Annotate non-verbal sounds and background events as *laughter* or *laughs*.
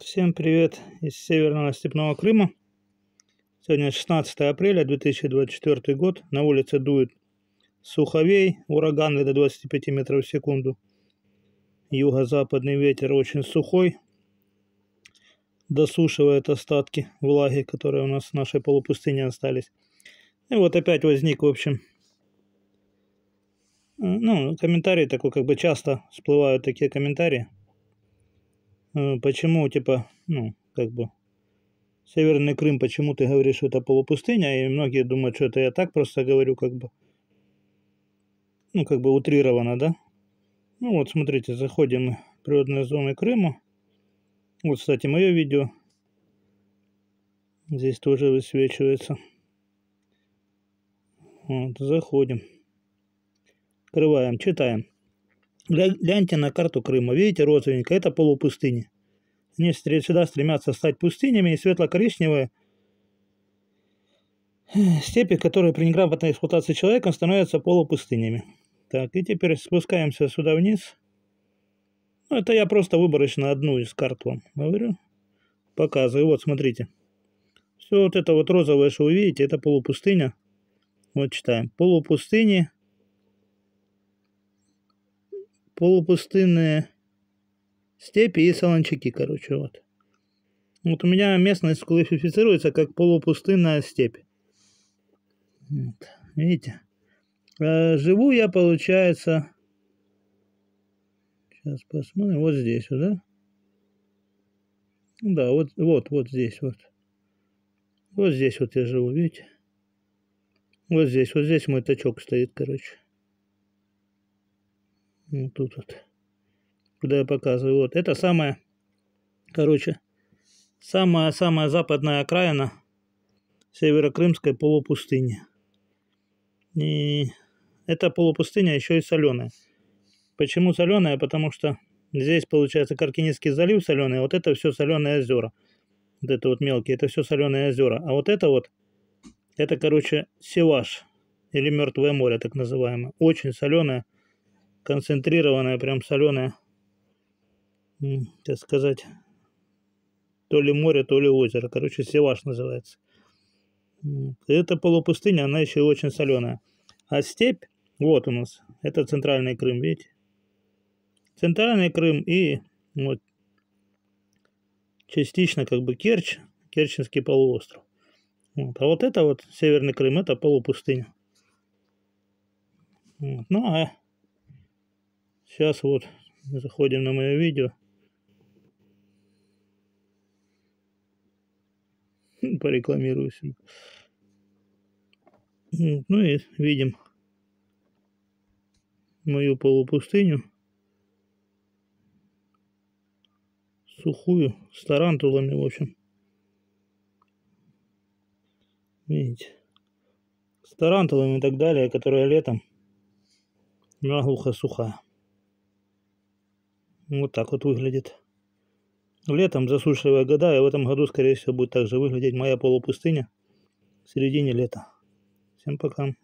Всем привет из Северного Степного Крыма. Сегодня 16 апреля 2024 год. На улице дует суховей, ураганы до 25 метров в секунду. Юго-западный ветер очень сухой. Досушивает остатки влаги, которые у нас в нашей полупустыне остались. И вот опять возник, в общем, ну, комментарий такой, как бы часто всплывают такие комментарии. Э, почему, типа, ну, как бы, Северный Крым, почему ты говоришь, что это полупустыня, и многие думают, что это я так просто говорю, как бы, ну, как бы утрированно, да? Ну, вот, смотрите, заходим в природные зоны Крыма. Вот, кстати, мое видео. Здесь тоже высвечивается. Вот, заходим. Открываем, читаем. Гляньте на карту Крыма. Видите, розовенько, это полупустыни. Они всегда стремятся стать пустынями, и светло-коричневые степи, которые при неграмотной эксплуатации человеком становятся полупустынями. Так, и теперь спускаемся сюда вниз. Ну, это я просто выборочно одну из карт вам говорю. Показываю. Вот, смотрите. Все вот это вот розовое, что вы видите, это полупустыня. Вот читаем. Полупустыни – полупустынные степи и солончаки, короче, вот. Вот у меня местность классифицируется как полупустынная степь. Вот, видите? А живу я, получается... Сейчас посмотрим. Вот здесь, вот, да? Ну да, вот, вот, вот здесь, вот. Вот здесь вот я живу, видите? Вот здесь, вот здесь мой тачок стоит, короче. Вот ну, тут вот. Куда я показываю. Вот. Это самая, короче, самая-самая западная окраина северокрымской полупустыни. И эта полупустыня еще и соленая. Почему соленая? Потому что здесь получается Каркининский залив соленый, а вот это все соленые озера. Вот это вот мелкие, это все соленые озера. А вот это вот, это, короче, севаш или мертвое море, так называемое. Очень соленое, концентрированная, прям соленая, так сказать, то ли море, то ли озеро. Короче, Севаш называется. это полупустыня, она еще и очень соленая. А степь, вот у нас, это центральный Крым, видите? Центральный Крым и вот, частично как бы Керч, Керченский полуостров. Вот. А вот это вот Северный Крым, это полупустыня. Вот. Ну а Сейчас вот заходим на мое видео. *laughs* порекламируюсь. себя. Ну, ну и видим мою полупустыню. Сухую, с тарантулами, в общем. Видите? С тарантулами и так далее, которая летом наглухо сухая. Вот так вот выглядит. Летом засушливые года, и в этом году, скорее всего, будет также выглядеть моя полупустыня в середине лета. Всем пока.